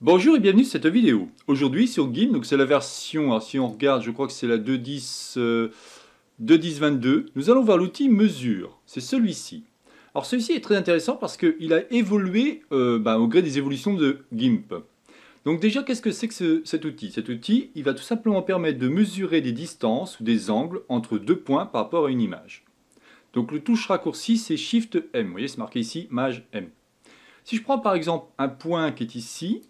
Bonjour et bienvenue à cette vidéo. Aujourd'hui sur GIMP, donc c'est la version, si on regarde, je crois que c'est la 2.10.22, euh, nous allons voir l'outil mesure, c'est celui-ci. Alors celui-ci est très intéressant parce qu'il a évolué euh, ben, au gré des évolutions de GIMP. Donc déjà, qu'est-ce que c'est que cet outil Cet outil, il va tout simplement permettre de mesurer des distances ou des angles entre deux points par rapport à une image. Donc le touche raccourci, c'est Shift M, vous voyez c'est marqué ici, maj M. Si je prends par exemple un point qui est ici,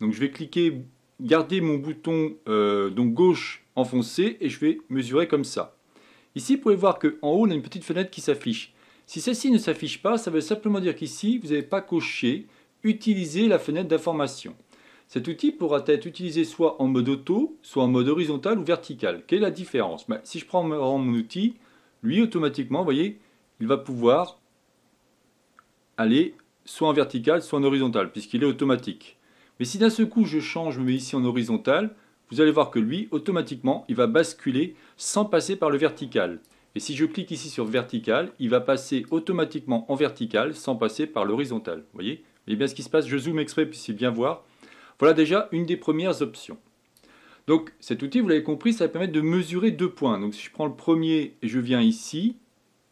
donc je vais cliquer, garder mon bouton euh, gauche enfoncé et je vais mesurer comme ça. Ici, vous pouvez voir qu'en haut, on a une petite fenêtre qui s'affiche. Si celle-ci ne s'affiche pas, ça veut simplement dire qu'ici, vous n'avez pas coché « Utiliser la fenêtre d'information ». Cet outil pourra être utilisé soit en mode auto, soit en mode horizontal ou vertical. Quelle est la différence ben, Si je prends mon outil, lui, automatiquement, vous voyez, il va pouvoir aller soit en vertical, soit en horizontal, puisqu'il est automatique. Mais si d'un seul coup je change, je me mets ici en horizontal, vous allez voir que lui, automatiquement, il va basculer sans passer par le vertical. Et si je clique ici sur vertical, il va passer automatiquement en vertical sans passer par l'horizontal. Vous voyez Vous voyez bien ce qui se passe Je zoome exprès pour puissiez bien voir. Voilà déjà une des premières options. Donc cet outil, vous l'avez compris, ça va permettre de mesurer deux points. Donc si je prends le premier et je viens ici,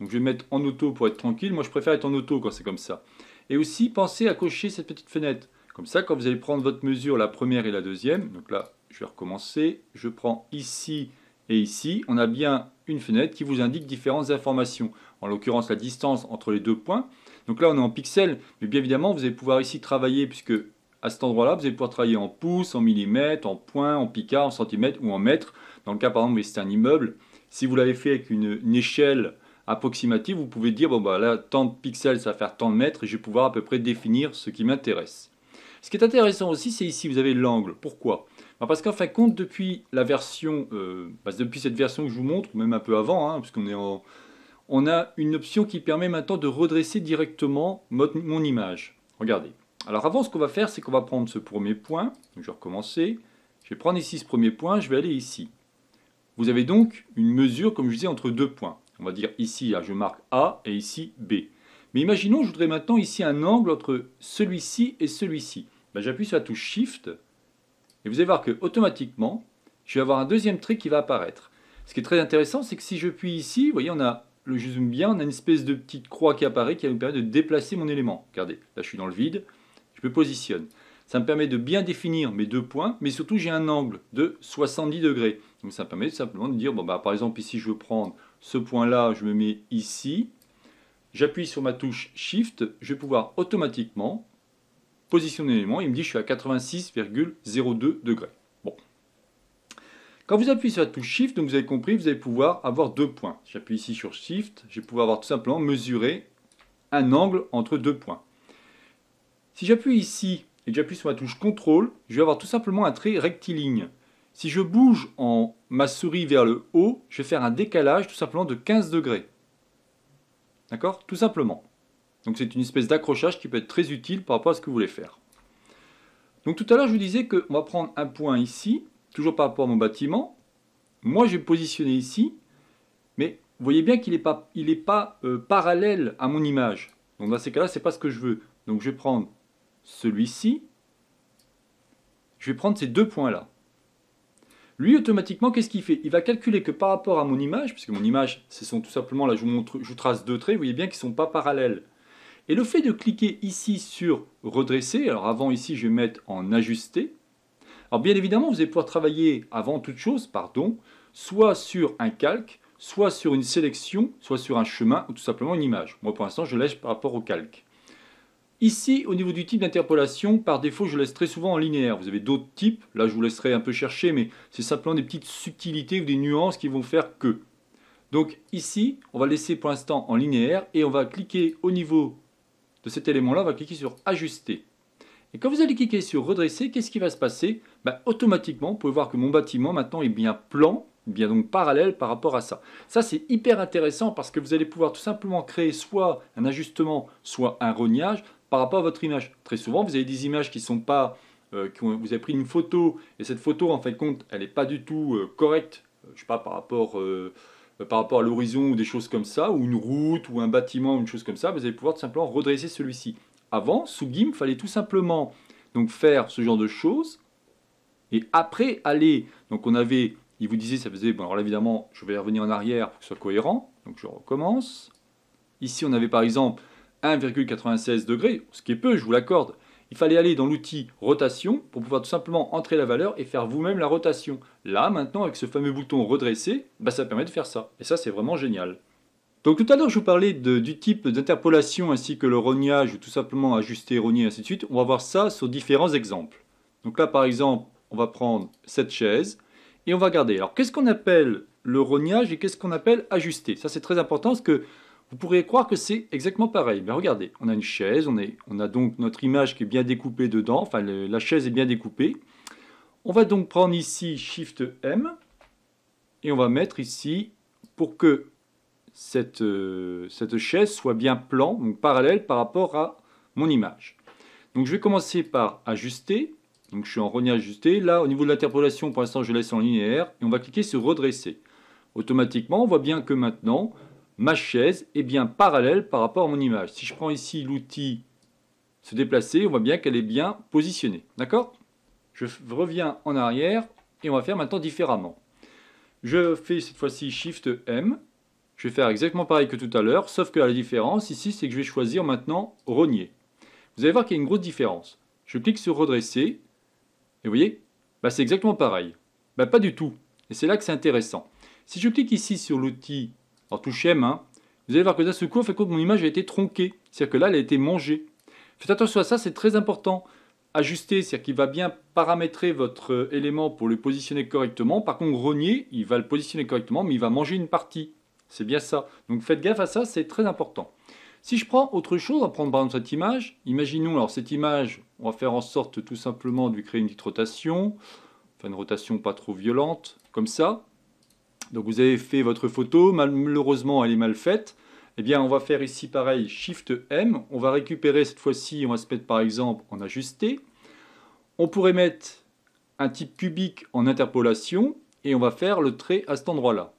donc je vais mettre en auto pour être tranquille. Moi, je préfère être en auto quand c'est comme ça. Et aussi, pensez à cocher cette petite fenêtre. Comme ça, quand vous allez prendre votre mesure, la première et la deuxième, donc là, je vais recommencer, je prends ici et ici, on a bien une fenêtre qui vous indique différentes informations. En l'occurrence, la distance entre les deux points. Donc là, on est en pixels, mais bien évidemment, vous allez pouvoir ici travailler, puisque à cet endroit-là, vous allez pouvoir travailler en pouces, en millimètres, en points, en picards, en centimètres ou en mètres. Dans le cas, par exemple, c'est un immeuble. Si vous l'avez fait avec une, échelle approximative, vous pouvez dire, bon, bah là, tant de pixels, ça va faire tant de mètres, et je vais pouvoir à peu près définir ce qui m'intéresse. Ce qui est intéressant aussi, c'est ici, vous avez l'angle. Pourquoi ben, Parce qu'en fin de compte, depuis la version, euh, depuis cette version que je vous montre, même un peu avant, hein, puisqu'on est on a une option qui permet maintenant de redresser directement mon image. Regardez. Alors avant, ce qu'on va faire, c'est qu'on va prendre ce premier point. je vais recommencer. Je vais prendre ici ce premier point, je vais aller ici. Vous avez donc une mesure, comme je disais, entre deux points. On va dire ici, je marque A et ici B. Mais imaginons, je voudrais maintenant ici un angle entre celui-ci et celui-ci. Ben, j'appuie sur la touche Shift, et vous allez voir que automatiquement, je vais avoir un deuxième trait qui va apparaître. Ce qui est très intéressant, c'est que si je puis ici, vous voyez, on a, le, je bien, on a une espèce de petite croix qui apparaît qui va me permettre de déplacer mon élément. Regardez, là je suis dans le vide, je me positionne. Ça me permet de bien définir mes deux points, mais surtout j'ai un angle de 70 degrés. Donc ça me permet simplement de dire, bon, bah, par exemple ici je veux prendre ce point-là, je me mets ici, j'appuie sur ma touche Shift, je vais pouvoir automatiquement Positionner l'élément, il me dit je suis à 86,02 degrés. Bon. Quand vous appuyez sur la touche Shift, donc vous avez compris, vous allez pouvoir avoir deux points. J'appuie ici sur Shift, je vais pouvoir avoir tout simplement mesurer un angle entre deux points. Si j'appuie ici et que j'appuie sur la touche CTRL, je vais avoir tout simplement un trait rectiligne. Si je bouge en ma souris vers le haut, je vais faire un décalage tout simplement de 15 degrés. D'accord Tout simplement. Donc c'est une espèce d'accrochage qui peut être très utile par rapport à ce que vous voulez faire. Donc tout à l'heure, je vous disais qu'on va prendre un point ici, toujours par rapport à mon bâtiment. Moi, je vais me positionner ici, mais vous voyez bien qu'il n'est pas, pas euh, parallèle à mon image. Donc dans ces cas-là, ce n'est pas ce que je veux. Donc je vais prendre celui-ci, je vais prendre ces deux points-là. Lui, automatiquement, qu'est-ce qu'il fait Il va calculer que par rapport à mon image, puisque mon image, ce sont tout simplement, là je vous montre, je trace deux traits, vous voyez bien qu'ils ne sont pas parallèles. Et le fait de cliquer ici sur redresser, alors avant ici je vais mettre en ajuster. Alors bien évidemment, vous allez pouvoir travailler avant toute chose, pardon, soit sur un calque, soit sur une sélection, soit sur un chemin ou tout simplement une image. Moi pour l'instant, je laisse par rapport au calque. Ici, au niveau du type d'interpolation, par défaut, je laisse très souvent en linéaire. Vous avez d'autres types, là je vous laisserai un peu chercher, mais c'est simplement des petites subtilités ou des nuances qui vont faire que. Donc ici, on va laisser pour l'instant en linéaire et on va cliquer au niveau de cet élément-là, on va cliquer sur Ajuster. Et quand vous allez cliquer sur Redresser, qu'est-ce qui va se passer bah, Automatiquement, vous pouvez voir que mon bâtiment maintenant est bien plan, bien donc parallèle par rapport à ça. Ça, c'est hyper intéressant parce que vous allez pouvoir tout simplement créer soit un ajustement, soit un rognage par rapport à votre image. Très souvent, vous avez des images qui sont pas... Euh, vous avez pris une photo et cette photo, en fait, compte, elle n'est pas du tout euh, correcte, euh, je ne sais pas, par rapport... Euh, par rapport à l'horizon ou des choses comme ça, ou une route ou un bâtiment, ou une chose comme ça, vous allez pouvoir tout simplement redresser celui-ci. Avant, sous GIMP, il fallait tout simplement donc, faire ce genre de choses et après aller. Donc on avait, il vous disait, ça faisait, bon alors là évidemment, je vais revenir en arrière pour que ce soit cohérent, donc je recommence. Ici on avait par exemple 1,96 degrés, ce qui est peu, je vous l'accorde, il fallait aller dans l'outil rotation pour pouvoir tout simplement entrer la valeur et faire vous-même la rotation. Là, maintenant, avec ce fameux bouton redresser, bah, ça permet de faire ça. Et ça, c'est vraiment génial. Donc tout à l'heure, je vous parlais du type d'interpolation ainsi que le rognage, ou tout simplement ajuster, rogner, ainsi de suite. On va voir ça sur différents exemples. Donc là, par exemple, on va prendre cette chaise et on va regarder. Alors, qu'est-ce qu'on appelle le rognage et qu'est-ce qu'on appelle ajuster Ça, c'est très important parce que vous pourriez croire que c'est exactement pareil. mais ben, regardez, on a une chaise, on, a donc notre image qui est bien découpée dedans, enfin la chaise est bien découpée. On va donc prendre ici Shift M et on va mettre ici pour que cette, euh, cette chaise soit bien plan, donc parallèle par rapport à mon image. Donc je vais commencer par ajuster. Donc je suis en renier ajusté. Là, au niveau de l'interpolation, pour l'instant, je laisse en linéaire. Et on va cliquer sur redresser. Automatiquement, on voit bien que maintenant, ma chaise est bien parallèle par rapport à mon image. Si je prends ici l'outil se déplacer, on voit bien qu'elle est bien positionnée. D'accord Je reviens en arrière et on va faire maintenant différemment. Je fais cette fois-ci Shift M. Je vais faire exactement pareil que tout à l'heure, sauf que la différence ici, c'est que je vais choisir maintenant Rogner. Vous allez voir qu'il y a une grosse différence. Je clique sur Redresser et vous voyez, bah, c'est exactement pareil. Bah, pas du tout. Et c'est là que c'est intéressant. Si je clique ici sur l'outil alors touchez M, hein. vous allez voir que d'un seul coup, fait que mon image a été tronquée. C'est-à-dire que là, elle a été mangée. Faites attention à ça, c'est très important. Ajuster, c'est-à-dire qu'il va bien paramétrer votre euh, élément pour le positionner correctement. Par contre, Renier, il va le positionner correctement, mais il va manger une partie. C'est bien ça. Donc faites gaffe à ça, c'est très important. Si je prends autre chose, on va prendre par exemple cette image. Imaginons, alors cette image, on va faire en sorte tout simplement de lui créer une petite rotation. Enfin, une rotation pas trop violente, comme ça. Donc vous avez fait votre photo, malheureusement elle est mal faite. Eh bien on va faire ici pareil, Shift M, on va récupérer cette fois-ci, on va se mettre par exemple en ajusté. On pourrait mettre un type cubique en interpolation et on va faire le trait à cet endroit-là.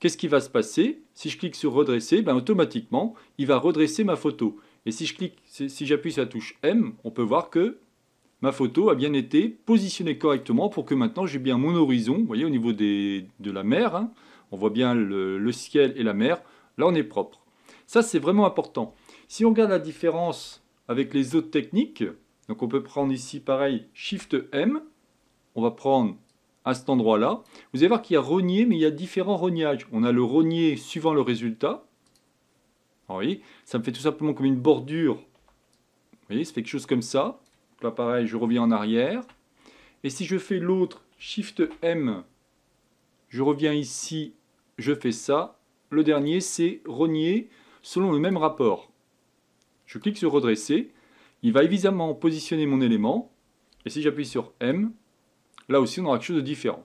Qu'est-ce qui va se passer Si je clique sur redresser, ben automatiquement il va redresser ma photo. Et si j'appuie si sur la touche M, on peut voir que ma photo a bien été positionnée correctement pour que maintenant j'ai bien mon horizon, vous voyez, au niveau de la mer. Hein. on voit bien le, ciel et la mer. Là, on est propre. Ça, c'est vraiment important. Si on regarde la différence avec les autres techniques, donc on peut prendre ici, pareil, Shift M. On va prendre à cet endroit-là. Vous allez voir qu'il y a rogné, mais il y a différents rognages. On a le rogné suivant le résultat. vous voyez, ça me fait tout simplement comme une bordure. Vous voyez, ça fait quelque chose comme ça là pareil, je reviens en arrière. Et si je fais l'autre, Shift M, je reviens ici, je fais ça. Le dernier, c'est rogner selon le même rapport. Je clique sur redresser. Il va évidemment positionner mon élément. Et si j'appuie sur M, là aussi, on aura quelque chose de différent.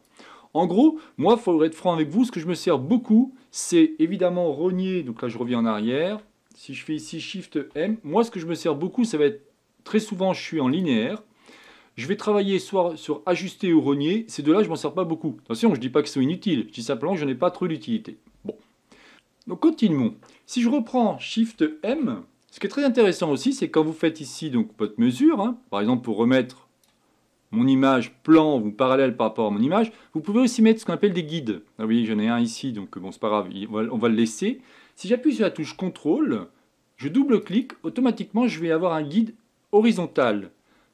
En gros, moi, il faudrait être franc avec vous, ce que je me sers beaucoup, c'est évidemment rogner. Donc là, je reviens en arrière. Si je fais ici Shift M, moi, ce que je me sers beaucoup, ça va être Très souvent, je suis en linéaire. Je vais travailler soit sur ajuster ou renier. Ces deux-là, je m'en sers pas beaucoup. Attention, je ne dis pas que sont inutile. Je dis simplement que je n'ai pas trop d'utilité. Bon. Donc, continuons. Si je reprends Shift M, ce qui est très intéressant aussi, c'est quand vous faites ici donc votre mesure, hein. par exemple pour remettre mon image plan ou parallèle par rapport à mon image, vous pouvez aussi mettre ce qu'on appelle des guides. vous ah voyez, j'en ai un ici, donc bon, c'est pas grave, on va le laisser. Si j'appuie sur la touche CTRL, je double-clique, automatiquement je vais avoir un guide horizontal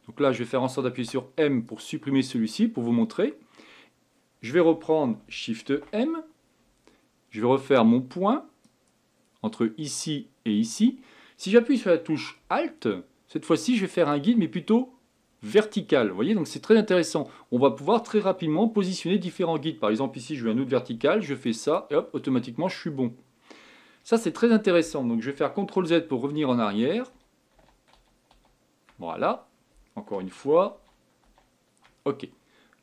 Donc là, je vais faire en sorte d'appuyer sur M pour supprimer celui-ci, pour vous montrer. Je vais reprendre Shift M. Je vais refaire mon point entre ici et ici. Si j'appuie sur la touche Alt, cette fois-ci, je vais faire un guide, mais plutôt vertical. Vous voyez, donc c'est très intéressant. On va pouvoir très rapidement positionner différents guides. Par exemple, ici, je veux un autre vertical, je fais ça, et hop, automatiquement, je suis bon. Ça, c'est très intéressant. Donc, je vais faire CTRL-Z pour revenir en arrière. Voilà, encore une fois. OK.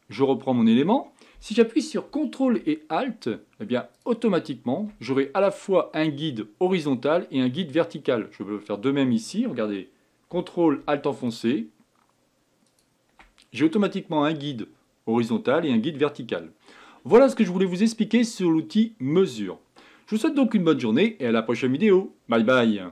Je reprends mon élément. Si j'appuie sur CTRL et ALT, eh bien, automatiquement, j'aurai à la fois un guide horizontal et un guide vertical. Je peux faire de même ici. Regardez, CTRL, ALT enfoncé. J'ai automatiquement un guide horizontal et un guide vertical. Voilà ce que je voulais vous expliquer sur l'outil Mesure. Je vous souhaite donc une bonne journée et à la prochaine vidéo. Bye bye